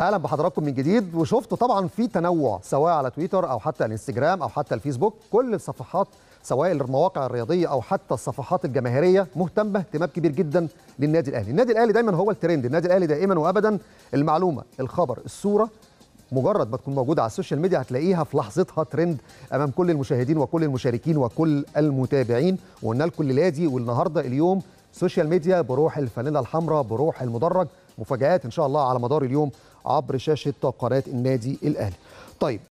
اهلا بحضراتكم من جديد وشفتوا طبعا في تنوع سواء على تويتر او حتى الانستجرام او حتى الفيسبوك كل الصفحات سواء المواقع الرياضيه او حتى الصفحات الجماهيريه مهتمه اهتمام كبير جدا للنادي الاهلي النادي الاهلي دايما هو الترند النادي الاهلي دائما وابدا المعلومه الخبر الصوره مجرد ما تكون موجوده على السوشيال ميديا هتلاقيها في لحظتها ترند امام كل المشاهدين وكل المشاركين وكل المتابعين وقلنا لكم الليله دي والنهارده اليوم سوشيال ميديا بروح الفانيلا الحمراء بروح المدرج مفاجآت إن شاء الله على مدار اليوم عبر شاشة قناة النادي الأهلي طيب